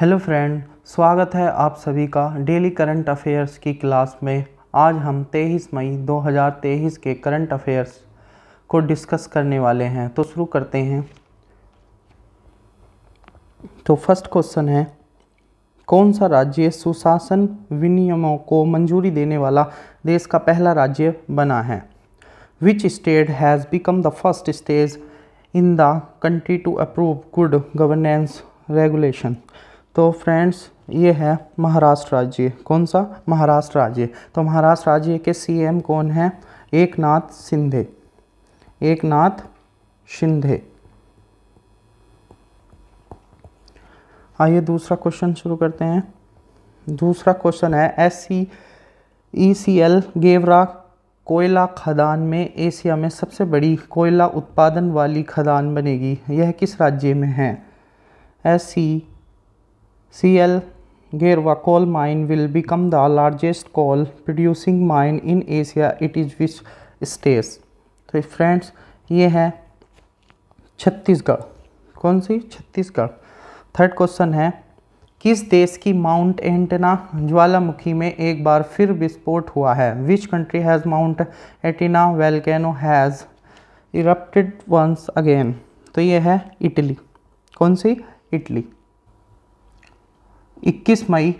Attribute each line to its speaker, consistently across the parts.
Speaker 1: Hello friend स्वागत है आप सभी का डेली करंट अफेयर्स की क्लास में आज हम 23 मई 2023 के करंट अफेयर्स को डिस्कस करने वाले हैं तो शुरू करते हैं तो फर्स्ट क्वेश्चन है कौन सा राज्य सुशासन विनियमों को मंजूरी देने वाला देश का पहला राज्य बना है which state has become the first stage in the country to approve good governance regulation तो फ्रेंड्स ये है महाराष्ट्र राज्य कौन सा महाराष्ट्र राज्य तो महाराष्ट्र राज्य के सीएम कौन है एक नाथ सिंधे एक नाथ शिंदे आइए दूसरा क्वेश्चन शुरू करते हैं दूसरा क्वेश्चन है एस सी ई सी एल गेवरा कोयला खदान में एशिया में सबसे बड़ी कोयला उत्पादन वाली खदान बनेगी यह किस राज्य में है S C e CL Gerwa coal mine will become the largest coal producing mine in Asia. It is which states? तो फ्रेंड्स ये है छत्तीसगढ़ कौन सी छत्तीसगढ़ थर्ड क्वेश्चन है किस देश की माउंट एंटना ज्वालामुखी में एक बार फिर विस्फोट हुआ है which country has Mount Etna volcano has erupted once again तो ये है इटली कौन सी इटली 21 मई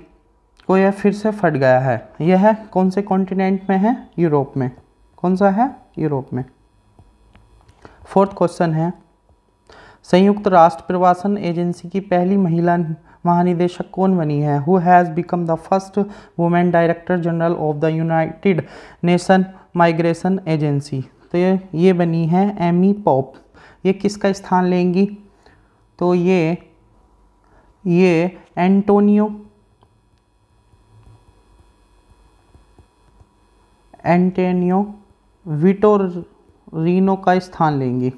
Speaker 1: को यह फिर से फट गया है यह कौन से कॉन्टिनेंट में है यूरोप में कौन सा है यूरोप में फोर्थ क्वेश्चन है संयुक्त राष्ट्र प्रवासन एजेंसी की पहली महिला महानिदेशक कौन बनी है who has become the first women director general of the United Nation migration agency तो ये ये बनी है एमी पॉप ये किसका स्थान लेंगी तो ये ये एंटोनियो एंटेनियो विटोरिनो का स्थान लेंगी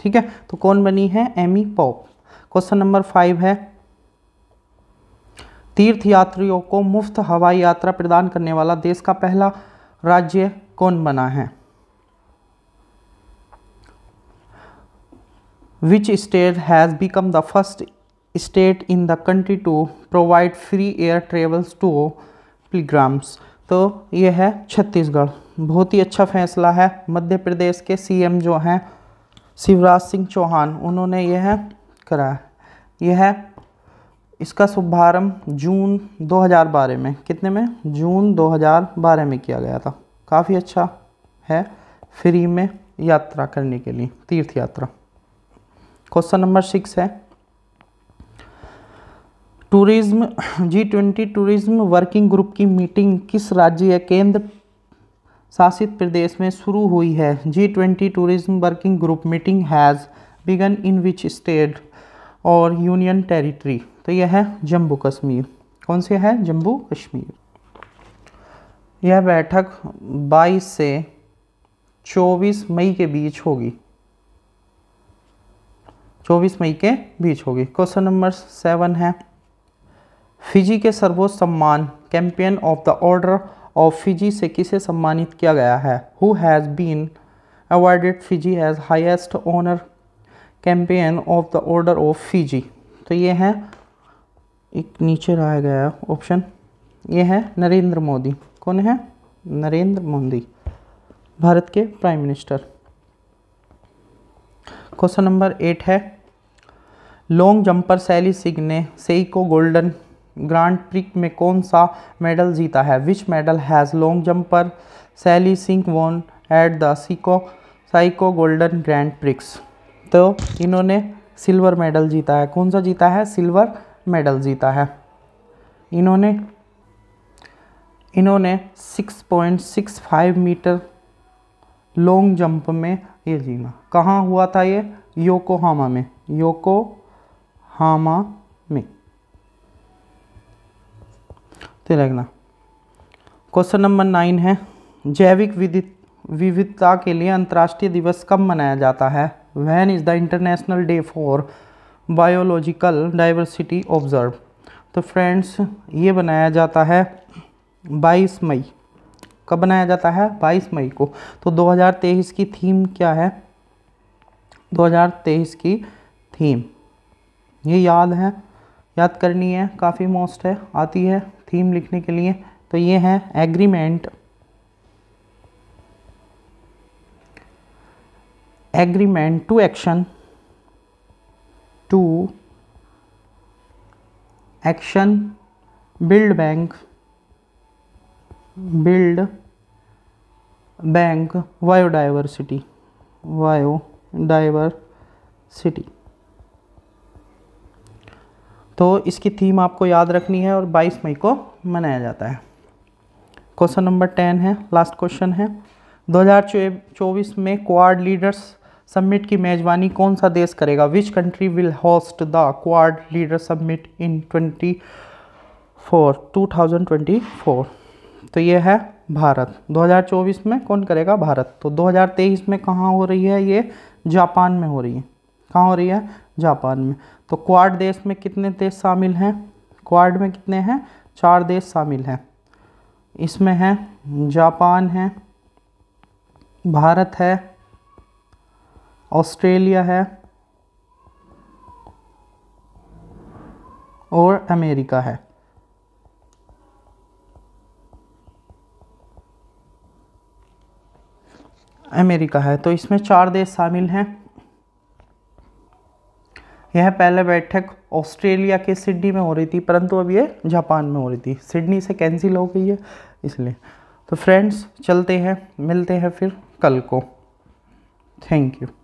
Speaker 1: ठीक है तो कौन बनी है Amy Pope question number five है तीर्थ यात्रियों को मुफ्त हवाई यात्रा प्रदान करने वाला देश का पहला राज्य कौन बना है which state has become the first state in the country to provide free air travels to pilgrims तो ये है छत्तीसगढ़ बहुत ही अच्छा फैसला है मध्य प्रदेश के सीएम जो हैं शिवराज सिंह चौहान उन्होंने यह कराया यह इसका शुभारम्भ जून 2012 में कितने में जून 2012 में किया गया था काफ़ी अच्छा है फ्री में यात्रा करने के लिए तीर्थ यात्रा क्वेश्चन नंबर सिक्स है tourism G twenty tourism working group की मीटिंग किस राज्य या केंद्र शासित प्रदेश में शुरू हुई है G twenty tourism working group meeting has begun in which state और यूनियन टेरिटरी तो यह है जम्मू कश्मीर कौन से है जम्मू कश्मीर यह बैठक 22 से 24 मई के बीच होगी 24 मई के बीच होगी क्वेश्चन नंबर सेवन है फिजी के सर्वोच्च सम्मान Companion of the Order of Fiji से किसे सम्मानित किया गया है who has been awarded Fiji as highest honour Companion of the Order of Fiji तो ये हैं एक नीचे लाया गया ऑप्शन ये है नरेंद्र मोदी कौन है नरेंद्र मोदी भारत के prime minister question number eight है लॉन्ग जंपर सैली सिंह ने सेई को गोल्डन ग्रांड प्रिक में कौन सा मेडल जीता है which medal has long jumper Shaili Singh won at the Seiko Seiko Golden Grand Prix तो इन्होंने सिल्वर मेडल जीता है कौन सा जीता है सिल्वर मेडल जीता है इन्होंने इन्होंने 6.65 मीटर लॉन्ग जंप में ये जीना कहाँ हुआ था ये योकोहामा में योकोहामा में से रहना क्वेश्चन नंबर नाइन है जैविक विविधता के लिए अंतर्राष्ट्रीय दिवस कब मनाया जाता है when is the international day for biological diversity observe तो फ्रेंड्स ये बनाया जाता है 22 मई कब बनाया जाता है 22 मई को तो 2023 की थीम क्या है 2023 की थीम ये याद है याद करनी है काफ़ी मोस्ट है आती है थीम लिखने के लिए तो ये है agreement agreement to action to action build back build back biodiversity biodiversity तो इसकी थीम आपको याद रखनी है और 22 मई को मनाया जाता है क्वेश्चन नंबर टेन है लास्ट क्वेश्चन है 2024 में क्वाड लीडर्स सबमिट की मेज़बानी कौन सा देश करेगा which country will host the Quad leader summit in twenty four two thousand twenty four तो ये है भारत 2024 में कौन करेगा भारत तो 2023 में कहाँ हो रही है ये जापान में हो रही है कहाँ हो रही है जापान में तो क्वाड देश में कितने देश शामिल हैं क्वाड में कितने हैं चार देश शामिल हैं इसमें हैं जापान है भारत है ऑस्ट्रेलिया है और अमेरिका है अमेरिका है तो इसमें चार देश शामिल हैं यह पहले बैठक ऑस्ट्रेलिया के सिडनी में हो रही थी परंतु अब ये जापान में हो रही थी सिडनी से कैंसिल हो गई है इसलिए तो फ्रेंड्स चलते हैं मिलते हैं फिर कल को थैंक यू